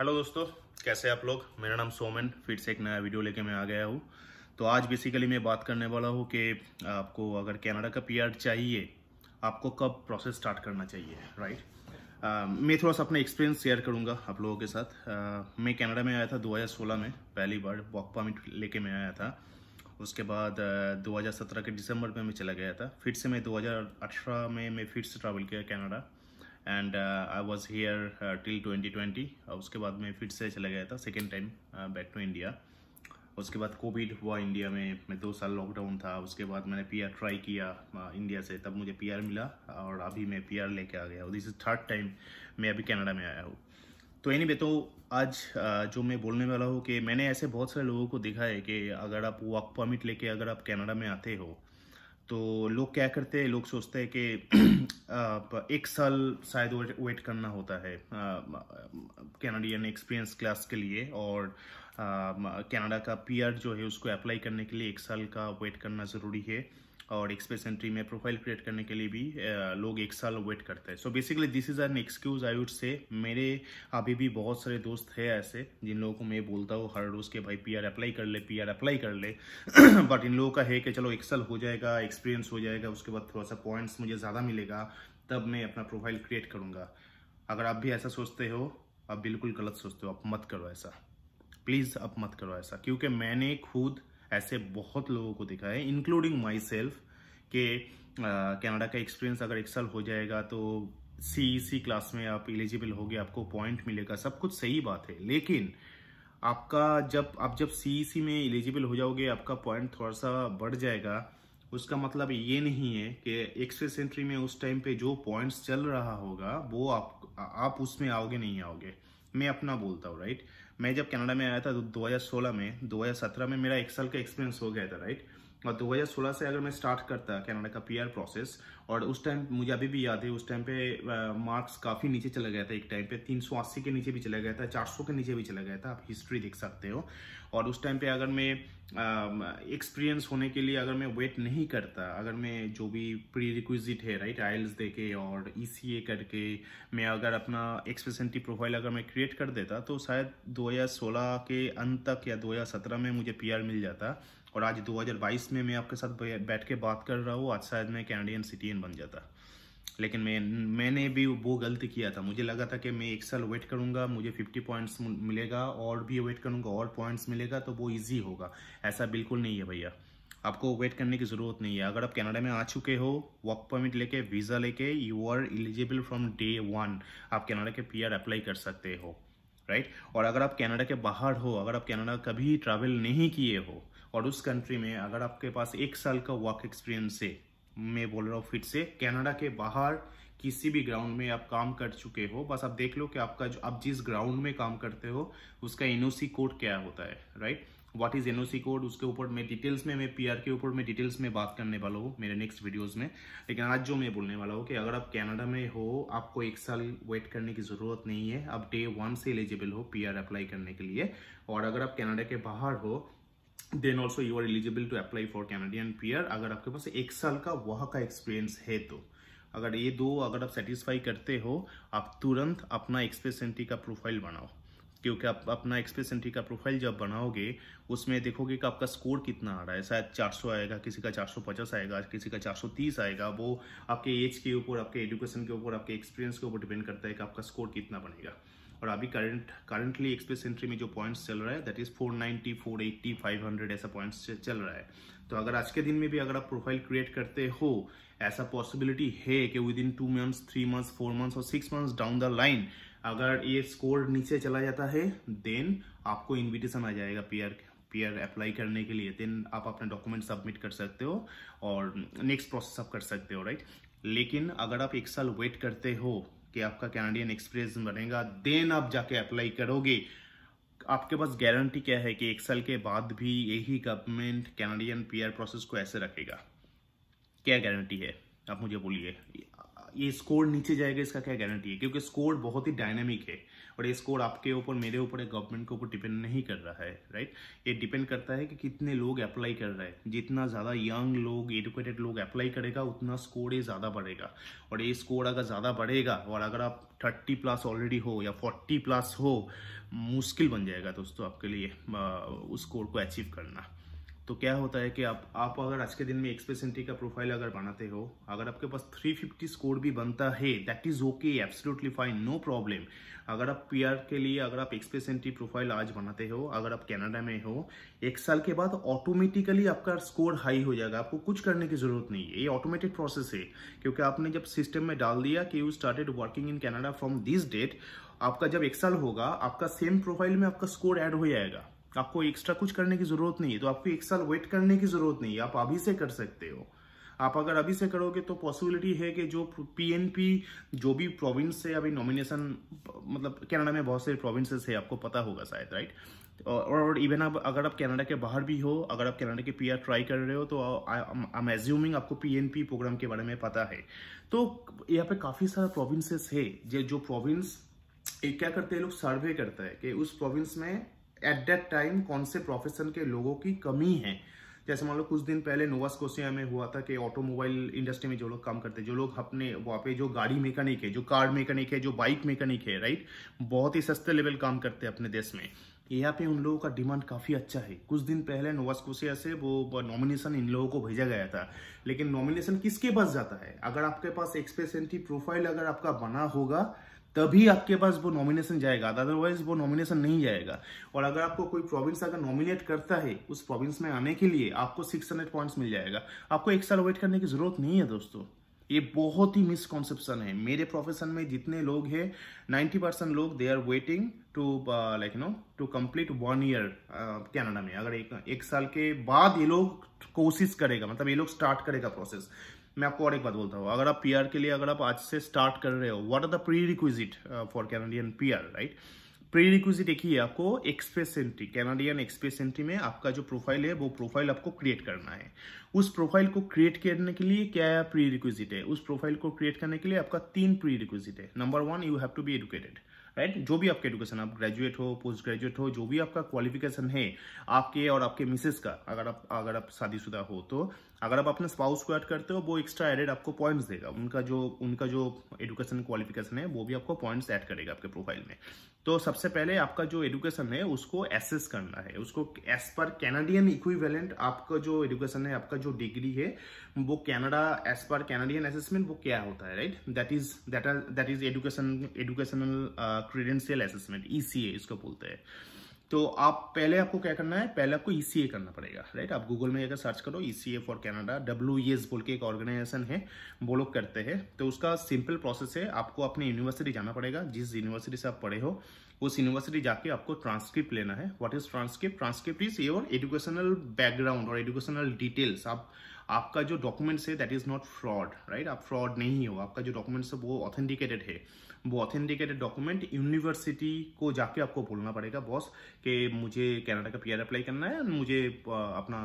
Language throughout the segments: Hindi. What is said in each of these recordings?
हेलो दोस्तों कैसे आप लोग मेरा नाम सोमन फिर से एक नया वीडियो लेके मैं आ गया हूँ तो आज बेसिकली मैं बात करने वाला हूँ कि आपको अगर कनाडा का पीआर चाहिए आपको कब प्रोसेस स्टार्ट करना चाहिए राइट आ, uh, मैं थोड़ा सा अपना एक्सपीरियंस शेयर करूँगा आप लोगों के साथ आ, uh, मैं कनाडा में आया था दो में पहली बार वॉक परमिट लेके मैं आया था उसके बाद uh, दो के दिसंबर में मैं चला गया था फिर से मैं दो में मैं फिर से ट्रैवल किया Canada and I was here till 2020 उसके बाद मैं फिर से चला गया था second time back to India उसके बाद कोविड हुआ इंडिया में मैं दो साल लॉकडाउन था उसके बाद मैंने पी ट्राई किया इंडिया uh, से तब मुझे पी मिला और अभी मैं पी लेके आ गया दिस इज़ थर्ड टाइम मैं अभी कनाडा में आया हूँ तो एनी anyway, तो आज uh, जो मैं बोलने वाला हूँ कि मैंने ऐसे बहुत सारे लोगों को देखा है कि अगर आप वर्क परमिट लेके अगर आप कनाडा में आते हो तो लोग क्या करते हैं लोग सोचते हैं कि एक साल शायद वेट, वेट करना होता है कैनाडियन एक्सपीरियंस क्लास के लिए और कनाडा का पीआर जो है उसको अप्लाई करने के लिए एक साल का वेट करना ज़रूरी है और एक्सप्रेस एंट्री में प्रोफाइल क्रिएट करने के लिए भी लोग एक साल वेट करते हैं so basically this is an excuse I would say मेरे अभी भी बहुत सारे दोस्त हैं ऐसे जिन लोगों को मैं बोलता हूँ हर रोज़ के भाई पी अप्लाई कर ले पी अप्लाई कर ले बट इन लोगों का है कि चलो एक साल हो जाएगा एक्सपीरियंस हो जाएगा उसके बाद थोड़ा सा पॉइंट्स मुझे ज़्यादा मिलेगा तब मैं अपना प्रोफाइल क्रिएट करूँगा अगर आप भी ऐसा सोचते हो आप बिल्कुल गलत सोचते हो आप मत करो ऐसा प्लीज़ आप मत करो ऐसा क्योंकि मैंने खुद ऐसे बहुत लोगों को देखा है इंक्लूडिंग माई सेल्फ के कनाडा का एक्सपीरियंस अगर एक साल हो जाएगा तो सी सी क्लास में आप एलिजिबल होगे आपको पॉइंट मिलेगा सब कुछ सही बात है लेकिन आपका जब आप जब सीई सी e में एलिजिबल हो जाओगे आपका पॉइंट थोड़ा सा बढ़ जाएगा उसका मतलब ये नहीं है कि एक्सप्रेस एंट्री में उस टाइम पे जो पॉइंट्स चल रहा होगा वो आप आप उसमें आओगे नहीं आओगे मैं अपना बोलता हूँ राइट मैं जब कनाडा में आया था 2016 तो में 2017 में मेरा एक साल का एक्सपीरियंस हो गया था राइट और 2016 से अगर मैं स्टार्ट करता कनाडा का पीआर प्रोसेस और उस टाइम मुझे अभी भी याद है उस टाइम पे मार्क्स काफ़ी नीचे चला गया था एक टाइम पे 380 के नीचे भी चला गया था 400 के नीचे भी चला गया था आप हिस्ट्री देख सकते हो और उस टाइम पे अगर मैं एक्सपीरियंस um, होने के लिए अगर मैं वेट नहीं करता अगर मैं जो भी प्री रिक्विजिट है राइट आइल्स दे के और ई e करके मैं अगर अपना एक्सपेसेंटी प्रोफाइल अगर मैं क्रिएट कर देता तो शायद 2016 के अंत तक या 2017 में मुझे पीआर मिल जाता और आज 2022 में मैं आपके साथ बैठ के बात कर रहा हूँ आज शायद मैं कैनेडियन सिटीजन बन जाता लेकिन मैं मैंने भी वो गलती किया था मुझे लगा था कि मैं एक साल वेट करूँगा मुझे 50 पॉइंट्स मिलेगा और भी वेट करूँगा और पॉइंट्स मिलेगा तो वो ईजी होगा ऐसा बिल्कुल नहीं है भैया आपको वेट करने की ज़रूरत नहीं है अगर आप कनाडा में आ चुके हो वर्क परमिट लेके वीज़ा लेके you are eligible from day one आप कनाडा के पी अप्लाई कर सकते हो राइट और अगर आप कनाडा के बाहर हो अगर आप कनाडा कभी ट्रैवल नहीं किए हो और उस कंट्री में अगर आपके पास एक साल का वर्क एक्सपीरियंस है मैं बोल रहा हूँ फिर से कनाडा के बाहर किसी भी ग्राउंड में आप काम कर चुके हो बस आप देख लो कि आपका जो आप जिस ग्राउंड में काम करते हो उसका एनओसी कोड क्या होता है right what is NOC code उसके ऊपर मैं डिटेल्स में मैं पीआर के ऊपर मैं डिटेल्स में बात करने वाला हूँ मेरे नेक्स्ट वीडियोस में लेकिन आज जो मैं बोलने वाला हूँ कि अगर आप कैनेडा में हो आपको एक साल वेट करने की ज़रूरत नहीं है आप डे वन से एलिजिबल हो पी अप्लाई करने के लिए और अगर आप कैनेडा के बाहर हो then also you are eligible to apply for Canadian PR अगर आपके पास एक साल का वहां का एक्सपीरियंस है तो अगर ये दो अगर आप सेटिस्फाई करते हो आप तुरंत अपना एक्सप्रेस एंट्री का प्रोफाइल बनाओ क्योंकि आप अपना एक्सप्रेस एंट्री का प्रोफाइल जब बनाओगे उसमें देखोगे कि आपका स्कोर कितना आ रहा है शायद 400 आएगा किसी का 450 आएगा किसी का 430 आएगा वो आपके एज के ऊपर आपके एजुकेशन के ऊपर आपके एक्सपीरियंस के ऊपर डिपेंड करता है कि आपका स्कोर कितना बनेगा और अभी करंट करंटली एक्सप्रेस एंट्री में जो पॉइंट्स चल रहा है दैट इज 490, 480, 500 ऐसा पॉइंट्स चल रहा है तो अगर आज के दिन में भी अगर आप प्रोफाइल क्रिएट करते हो ऐसा पॉसिबिलिटी है कि within two months three months four months और six months down the line अगर ये स्कोर नीचे चला जाता है देन आपको इन्विटेशन आ जाएगा पीआर आर अप्लाई करने के लिए देन आप अपना डॉक्यूमेंट सबमिट कर सकते हो और नेक्स्ट प्रोसेस आप कर सकते हो राइट लेकिन अगर आप एक साल वेट करते हो कि आपका कैनेडियन एक्सप्रेस बनेगा देन आप जाके अप्लाई करोगे आपके पास गारंटी क्या है कि एक साल के बाद भी यही गवर्नमेंट कैनेडियन पीआर प्रोसेस को ऐसे रखेगा क्या गारंटी है आप मुझे बोलिए ये स्कोर नीचे जाएगा इसका क्या गारंटी है क्योंकि स्कोर बहुत ही डायनेमिक है और ये स्कोर आपके ऊपर मेरे ऊपर गवर्नमेंट के ऊपर डिपेंड नहीं कर रहा है राइट ये डिपेंड करता है कि कितने लोग अप्लाई कर रहे हैं जितना ज़्यादा यंग लोग एडुकेटेड लोग अप्लाई करेगा उतना स्कोर ये ज़्यादा बढ़ेगा और ये स्कोर अगर ज़्यादा बढ़ेगा और अगर आप थर्टी प्लस ऑलरेडी हो या फोर्टी प्लस हो मुश्किल बन जाएगा दोस्तों आपके लिए उस स्कोर को अचीव करना तो क्या होता है कि आप आप अगर आज के दिन में एक्सप्रेस एंट्री का प्रोफाइल अगर बनाते हो अगर आपके पास 350 स्कोर भी बनता है that is okay absolutely fine no problem अगर आप पीआर के लिए अगर आप एक्सप्रेस एंट्री प्रोफाइल आज बनाते हो अगर आप कनाडा में हो एक साल के बाद ऑटोमेटिकली आपका स्कोर हाई हो जाएगा आपको कुछ करने की जरूरत नहीं है ये ऑटोमेटिक प्रोसेस है क्योंकि आपने जब सिस्टम में डाल दिया कि you started working in Canada from this date आपका जब एक साल होगा आपका सेम प्रोफाइल में आपका स्कोर ऐड हो जाएगा आपको एक्स्ट्रा कुछ करने की जरूरत नहीं है तो आपको एक साल वेट करने की जरूरत नहीं है आप अभी से कर सकते हो आप अगर अभी से करोगे तो पॉसिबिलिटी है कि जो पीएनपी जो भी प्रोविंस से अभी नॉमिनेशन मतलब कनाडा में बहुत से प्रोविंसेस है आपको पता होगा शायद राइट और इवन अब अगर आप कनाडा के बाहर भी हो अगर आप कनाडा के पीआर ट्राई कर रहे हो तो आई एम एज्यूमिंग आपको पीएनपी प्रोग्राम के बारे में पता है तो यहाँ पे काफ़ी सारा प्रोविंसेस है जो प्रोविंस क्या करते हैं लोग सर्वे करता है कि उस प्रोविंस में एट दैट टाइम कौन से प्रोफेशन के लोगों की कमी है जैसे मान लो कुछ दिन पहले नोवा स्कोसिया में हुआ था कि ऑटोमोबाइल इंडस्ट्री में जो लोग काम करते जो लोग अपने वहाँ पे जो गाड़ी मैकेनिक है जो कार मैकेनिक है जो बाइक मैकेनिक है राइट बहुत ही सस्ते लेवल काम करते हैं अपने देश में यहाँ पे उन लोगों का डिमांड काफ़ी अच्छा है कुछ दिन पहले नोवास्कोसिया से वो नॉमिनेशन इन लोगों को भेजा गया था लेकिन नॉमिनेशन किसके पास जाता है अगर आपके पास एक्सप्रेस एंटी प्रोफाइल अगर आपका बना होगा तभी आपके पास वो नॉमिनेशन जाएगा अदरवाइज वो नॉमिनेशन नहीं जाएगा और अगर आपको कोई प्रोविंस अगर नॉमिनेट करता है उस प्रोविंस में आने के लिए आपको सिक्स हंड्रेड पॉइंट्स मिल जाएगा आपको एक साल वेट करने की जरूरत नहीं है दोस्तों ये बहुत ही मिसकॉन्सेप्शन है मेरे प्रोफेशन में जितने लोग हैं 90 परसेंट लोग they are waiting to like no to complete one year Canada में अगर एक एक साल के बाद ये लोग कोशिश करेगा मतलब ये लोग स्टार्ट करेगा प्रोसेस मैं आपको और एक बात बोलता हूँ अगर आप पीआर के लिए अगर आप आज से स्टार्ट कर रहे हो what are the prerequisite for Canadian PR right prerequisite एक ही है आपको express entry Canadian express entry में आपका जो प्रोफाइल है वो प्रोफाइल आपको क्रिएट करना है उस प्रोफाइल को क्रिएट करने के लिए क्या है प्री रिक्विजिट है उस प्रोफाइल को क्रिएट करने के लिए आपका तीन प्री रिक्विजिट है number one you have to be educated right right? जो भी आपका एडुकेशन आप ग्रेजुएट हो पोस्ट ग्रेजुएट हो जो भी आपका क्वालिफिकेशन है आपके और आपके मिसेस का अगर आप अगर आप शादीशुदा हो तो अगर आप अपने स्पाउस को ऐड करते हो वो एक्स्ट्रा एडेड आपको पॉइंट्स देगा उनका जो उनका जो एडुकेशन क्वालिफिकेशन है वो भी आपको पॉइंट्स ऐड करेगा आपके प्रोफाइल में तो सबसे पहले आपका जो एडुकेशन है उसको एसेस करना है उसको एज पर कैनेडियन इक्विवेलेंट आपका जो एडुकेशन है आपका जो डिग्री है वो Canada as per Canadian assessment वो क्या होता है right that is that is education educational credential assessment E इसको बोलते हैं तो आप पहले आपको क्या करना है पहले आपको ई e करना पड़ेगा राइट आप गूगल में अगर सर्च करो E C A for Canada W S बोल के एक ऑर्गेनाइजेशन है वो लोग करते हैं तो उसका सिंपल प्रोसेस है आपको अपने यूनिवर्सिटी जाना पड़ेगा जिस यूनिवर्सिटी से आप पढ़े हो उस यूनिवर्सिटी जाके आपको ट्रांसक्रिप्ट लेना है what is transcript transcript is your educational background और एजुकेशनल डिटेल्स आप आपका जो डॉक्यूमेंट्स है that is not fraud right आप फ्रॉड नहीं हो आपका जो डॉक्यूमेंट्स है वो ऑथेंटिकेटेड है वो ऑथेंटिकेटेड डॉक्यूमेंट यूनिवर्सिटी को जाके आपको बोलना पड़ेगा बॉस कि मुझे कनाडा का पीआर अप्लाई करना है मुझे अपना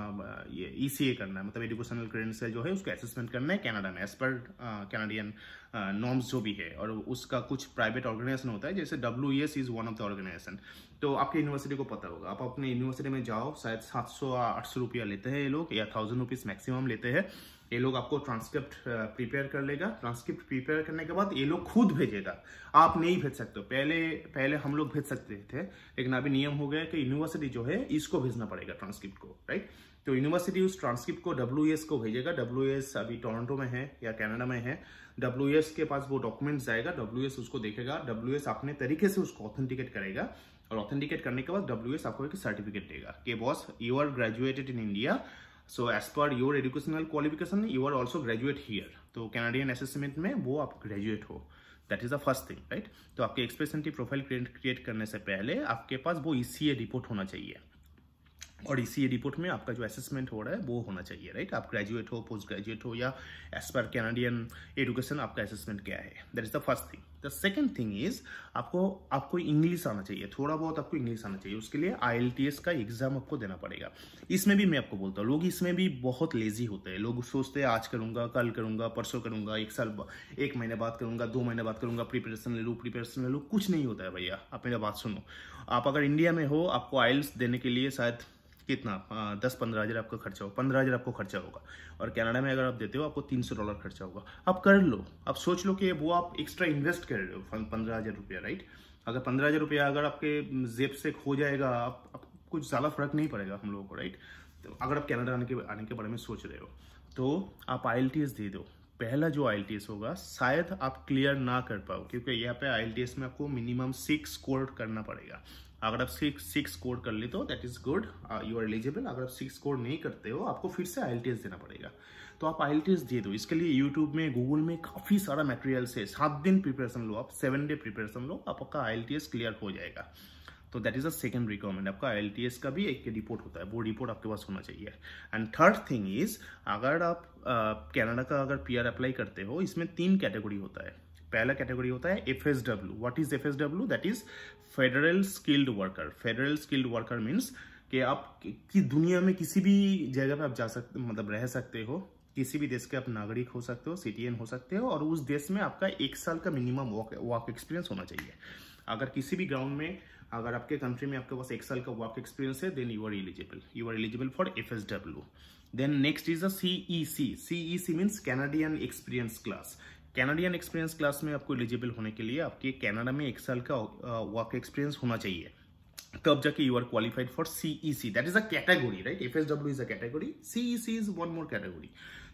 ये ईसीए e करना है मतलब एजुकेशनल क्रेडेंशियल जो है उसको असेसमेंट करना है कनाडा में एज पर कैनाडियन नॉर्म्स जो भी है और उसका कुछ प्राइवेट ऑर्गेनाइजेशन होता है जैसे W S is one of the organisation तो आपकी यूनिवर्सिटी को पता होगा आप अपने यूनिवर्सिटी में जाओ शायद सात सौ आठ सौ रुपया लेते हैं ये लोग या थाउजेंड रुपीज़ मैक्सिमम लेते हैं ये लोग आपको ट्रांसक्रिप्ट प्रिपेयर uh, कर लेगा ट्रांसक्रिप्ट प्रिपेयर करने के बाद ये लोग खुद भेजेगा आप नहीं भेज सकते पहले पहले हम लोग भेज सकते थे लेकिन अभी नियम हो गया कि यूनिवर्सिटी जो है इसको भेजना पड़ेगा ट्रांसक्रिप्ट को राइट तो यूनिवर्सिटी उस ट्रांसक्रिप्ट को डब्ल्यू को भेजेगा डब्ल्यू अभी टोरंटो में है या कैनेडा में है डब्ल्यू के पास वो डॉक्यूमेंट जाएगा डब्ल्यू उसको देखेगा डब्ल्यू अपने तरीके से उसको ऑथेंटिकेट करेगा और ऑथेंटिकेट करने के बाद डब्ल्यू आपको एक सर्टिफिकेट देगा कि boss you are graduated in India so as per your educational qualification you are also graduate here तो कैनाडियन असेसमेंट e में वो आप ग्रेजुएट हो that is the first thing right तो आपके एक्सप्रेशन की प्रोफाइल क्रिएट करने से पहले आपके पास वो ई e रिपोर्ट होना चाहिए और इसी रिपोर्ट में आपका जो असेसमेंट हो रहा है वो होना चाहिए राइट आप ग्रेजुएट हो पोस्ट ग्रेजुएट हो या एज पर कैनेडियन एजुकेशन आपका असेसमेंट क्या है that is the first thing the second thing is आपको आपको इंग्लिश आना चाहिए थोड़ा बहुत आपको इंग्लिश आना चाहिए उसके लिए आई का एग्जाम आपको देना पड़ेगा इसमें भी मैं आपको बोलता हूँ लोग इसमें भी बहुत लेजी होते हैं लोग सोचते हैं आज करूंगा कल करूंगा परसों करूंगा एक साल एक महीने बाद करूंगा दो महीने बाद करूंगा प्रिपरेशन ले लूँ प्रिपरेशन ले लूँ कुछ नहीं होता है भैया आप मेरा बात सुनो आप अगर इंडिया में हो आपको आइल्स देने के लिए शायद कितना दस पंद्रह हज़ार आपका खर्चा होगा पंद्रह हज़ार आपको खर्चा होगा और कनाडा में अगर आप देते हो आपको तीन सौ डॉलर खर्चा होगा आप कर लो आप सोच लो कि वो आप एक्स्ट्रा इन्वेस्ट कर रहे हो पंद्रह हज़ार रुपया राइट अगर पंद्रह हज़ार रुपया अगर आपके जेब से खो जाएगा आप, आप कुछ ज़्यादा फर्क नहीं पड़ेगा हम लोगों को राइट तो अगर आप कनाडा आने के आने के बारे में सोच रहे हो तो आप आई दे दो पहला जो आई होगा शायद आप क्लियर ना कर पाओ क्योंकि यहाँ पे आई में आपको मिनिमम सिक्स स्कोर करना पड़ेगा अगर आप सिक्स सिक्स स्कोर कर लेते हो that is good you are eligible अगर आप सिक्स स्कोर नहीं करते हो आपको फिर से आई देना पड़ेगा तो आप आई दे दो इसके लिए यूट्यूब में गूगल में काफ़ी सारा मटेरियल्स है सात दिन प्रिपरेशन लो आप सेवन डे प्रिपरेशन लो आपका आई क्लियर हो जाएगा तो that is a second requirement आपका एल का भी एक रिपोर्ट होता है वो रिपोर्ट आपके पास होना चाहिए एंड थर्ड थिंग इज अगर आप कैनाडा uh, का अगर पी अप्लाई करते हो इसमें तीन कैटेगरी होता है पहला कैटेगरी होता है F S W what is F S W that is federal skilled worker federal skilled worker means कि आप कि दुनिया में किसी भी जगह पे आप जा सकते मतलब रह सकते हो किसी भी देश के आप नागरिक हो सकते हो सिटीजन हो सकते हो और उस देश में आपका एक साल का मिनिमम वर्क एक्सपीरियंस होना चाहिए अगर किसी भी ग्राउंड में अगर आपके कंट्री में आपके पास एक साल का वर्क एक्सपीरियंस है then you are eligible you are eligible for F S W then next is the C E C C E C means Canadian experience class Canadian experience class में आपको एलिजिबल होने के लिए आपके कैनेडा में एक साल का वर्क एक्सपीरियंस होना चाहिए तब जाके you are qualified for CEC that is a category right F S W is a category CEC is one more category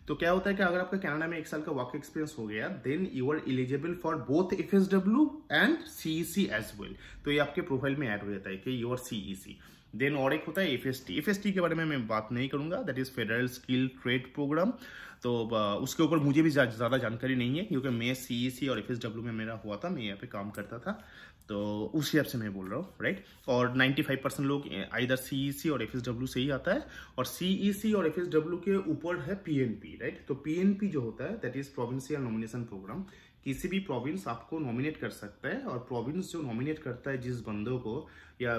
तो क्या होता है कि अगर आपका कनाडा में एक साल का वर्क एक्सपीरियंस हो गया then you are eligible for both F S W and CEC as well तो ये आपके प्रोफाइल में ऐड हो जाता है कि यू आर सीईसी देन और एक होता है F S T F S T के बारे में मैं बात नहीं करूंगा that is federal skill trade program तो उसके ऊपर मुझे भी ज़्यादा जानकारी नहीं है क्योंकि मैं सी सी e और एफ में मेरा हुआ था मैं यहाँ पे काम करता था तो उस हिसाब से मैं बोल रहा हूँ राइट और 95 परसेंट लोग आइधर सी e और एफ से ही आता है और सी e और एफ के ऊपर है पी राइट तो पी जो होता है that is provincial nomination program किसी भी प्रोविंस आपको नॉमिनेट कर सकता है और प्रोविंस जो नॉमिनेट करता है जिस बंदों को या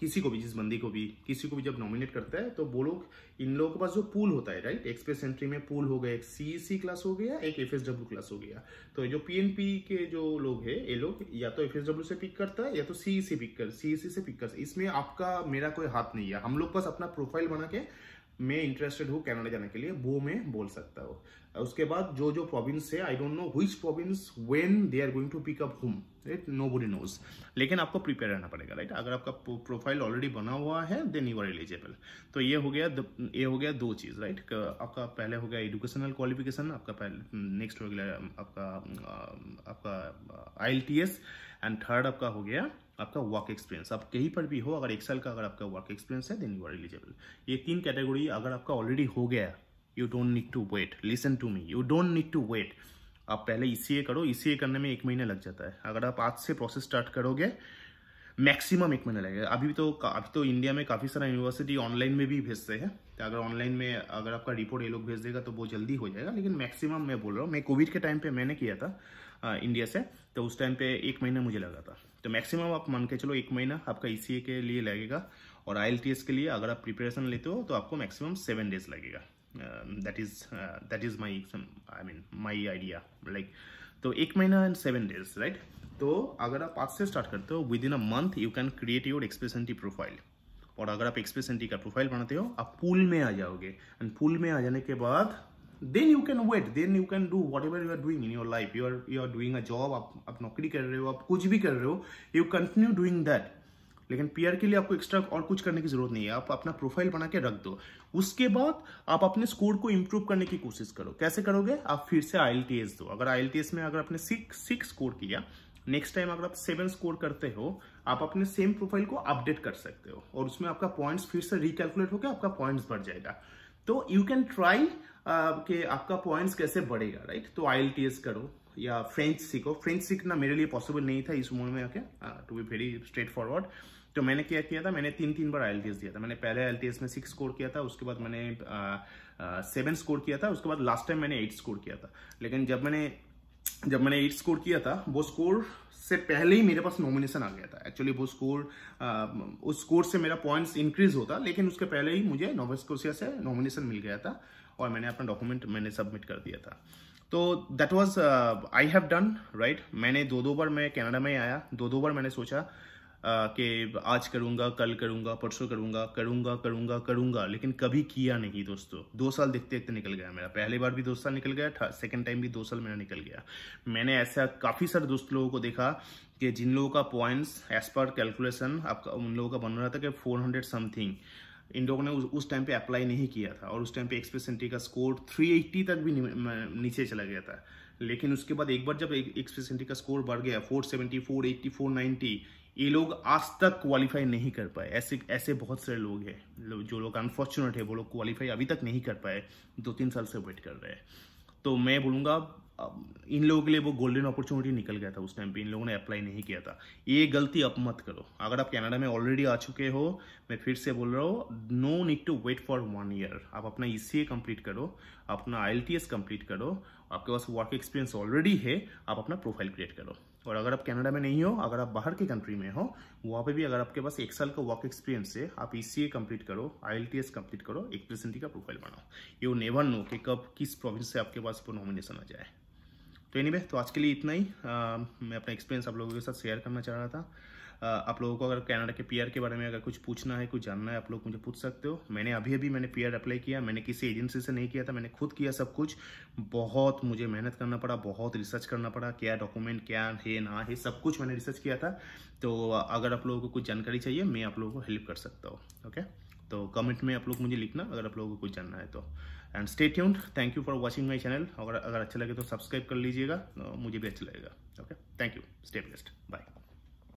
किसी को भी जिस बंदी को भी किसी को भी जब नॉमिनेट करता है तो वो लोग इन लोगों के पास जो पूल होता है राइट एक्सप्रेस एंट्री में पूल हो गया एक सी क्लास e हो गया एक एफ क्लास हो गया तो जो पी के जो लोग है ये लोग या तो एफ से पिक करता है या तो सी पिक e कर सी e से पिक कर इसमें आपका मेरा कोई हाथ नहीं है हम लोग बस अपना प्रोफाइल बना के मैं इंटरेस्टेड हूँ कनाडा जाने के लिए वो मैं बोल सकता हूँ उसके बाद जो जो प्रोविंस है I don't know which province when they are going to pick up home right nobody knows लेकिन आपको प्रिपेयर रहना पड़ेगा राइट अगर आपका प्रोफाइल ऑलरेडी बना हुआ है देन यू आर एलिजिबल तो ये हो गया ये हो गया दो चीज़ राइट आपका पहले हो गया एजुकेशनल क्वालिफिकेशन आपका पहले नेक्स्ट हो गया आपका आपका I L T S and third आपका हो गया आपका वर्क एक्सपीरियंस आप कहीं पर भी हो अगर एक साल का अगर आपका वर्क एक्सपीरियंस है देन यू आर एलिजिबल ये तीन कैटेगरी अगर आपका ऑलरेडी हो गया you don't need to wait listen to me you don't need to wait आप पहले ई e करो ई e करने में एक महीने लग जाता है अगर आप आज से प्रोसेस स्टार्ट करोगे मैक्सिमम एक महीना लगेगा अभी तो अभी तो इंडिया में काफ़ी सारा यूनिवर्सिटी ऑनलाइन में भी भेजते हैं तो अगर ऑनलाइन में अगर आपका रिपोर्ट ये लोग भेज देगा तो वो जल्दी हो जाएगा लेकिन मैक्सिमम मैं बोल रहा हूँ मैं कोविड के टाइम पे मैंने किया था इंडिया से तो उस टाइम पे एक महीना मुझे लगा था तो मैक्सिमम आप मान के चलो एक महीना आपका ई e के लिए लगेगा और आई के लिए अगर आप प्रिपरेशन लेते हो तो आपको मैक्सिमम सेवन डेज लगेगा that is that is my I mean my idea like तो एक महीना एंड सेवन डेज राइट तो अगर आप आज से स्टार्ट करते हो within a month you can create your express T profile और अगर आप एक्सप्रेस टी का प्रोफाइल बनाते हो आप पूल में आ जाओगे एंड पूल में आ जाने के बाद then you can wait then you can do whatever you are doing in your life you are you are doing a job आप आप नौकरी कर रहे हो आप कुछ भी कर रहे हो यू कंटिन्यू डूइंग दैट लेकिन पीआर के लिए आपको एक्स्ट्रा और कुछ करने की जरूरत नहीं है आप अपना प्रोफाइल बना के रख दो उसके बाद आप अपने स्कोर को इम्प्रूव करने की कोशिश करो कैसे करोगे आप फिर से आई दो अगर आई में अगर आपने सिक्स सिक्स स्कोर किया नेक्स्ट टाइम अगर आप सेवन स्कोर करते हो आप अपने सेम प्रोफाइल को अपडेट कर सकते हो और उसमें आपका पॉइंट्स फिर से रिकैलकुलेट होकर आपका पॉइंट्स बढ़ जाएगा तो यू कैन ट्राई कि आपका पॉइंट्स कैसे बढ़ेगा राइट तो आई करो या फ्रेंच सीखो फ्रेंच सीखना मेरे लिए पॉसिबल नहीं था इस उम्र में okay to be very straightforward तो मैंने क्या किया था मैंने तीन तीन बार आई दिया था मैंने पहले आई में सिक्स स्कोर किया था उसके बाद मैंने सेवन स्कोर किया था उसके बाद लास्ट टाइम मैंने एट स्कोर किया था लेकिन जब मैंने जब मैंने एट स्कोर किया था वो स्कोर से पहले ही मेरे पास नॉमिनेशन आ गया था एक्चुअली वो स्कोर उस स्कोर से मेरा पॉइंट्स इंक्रीज होता लेकिन उसके पहले ही मुझे नोवेस्कोसिया से नॉमिनेशन मिल गया था और मैंने अपना डॉक्यूमेंट मैंने सबमिट कर दिया था तो that was I have done right मैंने दो दो बार मैं कनाडा में आया दो दो बार मैंने सोचा uh, कि आज करूँगा कल करूँगा परसों करूँगा करूँगा करूँगा करूँगा लेकिन कभी किया नहीं दोस्तों दो साल देखते देखते निकल गया मेरा पहली बार भी दो साल निकल गया सेकेंड टाइम भी दो साल मेरा निकल गया मैंने ऐसा काफ़ी सारे दोस्त लोगों को देखा कि जिन लोगों का पॉइंट्स एज पर कैलकुलेशन आपका उन लोगों का बन रहा था कि फोर हंड्रेड समथिंग इन लोगों ने उस टाइम पे अप्लाई नहीं किया था और उस टाइम पे एक्सप्रेस एंट्री का स्कोर 380 तक भी नीचे चला गया था लेकिन उसके बाद एक बार जब एक्सप्रेस एंट्री का स्कोर बढ़ गया 470, 480, 490 ये लोग आज तक क्वालिफाई नहीं कर पाए ऐसे ऐसे बहुत सारे लोग हैं जो लोग अनफॉर्चुनेट है वो लोग क्वालिफाई अभी तक नहीं कर पाए दो तीन साल से वेट कर रहे हैं तो मैं बोलूँगा इन लोगों के लिए वो गोल्डन अपॉर्चुनिटी निकल गया था उस टाइम पे इन लोगों ने अप्लाई नहीं किया था ये गलती अब मत करो अगर आप कनाडा में ऑलरेडी आ चुके हो मैं फिर से बोल रहा हूँ no need to wait for one year आप अपना ई सी ए कम्प्लीट करो अपना I L T S complete करो आपके पास वर्क एक्सपीरियंस ऑलरेडी है आप अपना प्रोफाइल क्रिएट करो और अगर आप कनाडा में नहीं हो अगर आप बाहर की कंट्री में हो वहाँ पे भी अगर आपके पास एक साल का वर्क एक्सपीरियंस है आप ई सी ए कम्प्लीट करो I L T S complete करो एक प्रेसेंटी का प्रोफाइल बनाओ यू नेवर नो कि कब किस प्रोविंस से आपके पास वो नॉमिनेशन आ जाए तो एनी anyway, तो आज के लिए इतना ही आ, मैं अपना एक्सपीरियंस आप लोगों के साथ शेयर करना चाह रहा था आ, आप लोगों को अगर कनाडा के पीआर के बारे में अगर कुछ पूछना है कुछ जानना है आप लोग मुझे पूछ सकते हो मैंने अभी अभी मैंने पीआर अप्लाई किया मैंने किसी एजेंसी से नहीं किया था मैंने खुद किया सब कुछ बहुत मुझे मेहनत करना पड़ा बहुत रिसर्च करना पड़ा क्या डॉक्यूमेंट क्या है ना है सब कुछ मैंने रिसर्च किया था तो अगर आप लोगों को कुछ जानकारी चाहिए मैं आप लोगों को हेल्प कर सकता हूँ ओके तो कमेंट में आप लोग मुझे लिखना अगर आप लोगों को कुछ जानना है तो and stay tune thank you for watching my channel अगर अगर अच्छा लगे तो सब्सक्राइब कर लीजिएगा मुझे भी अच्छा लगेगा okay thank you stay best bye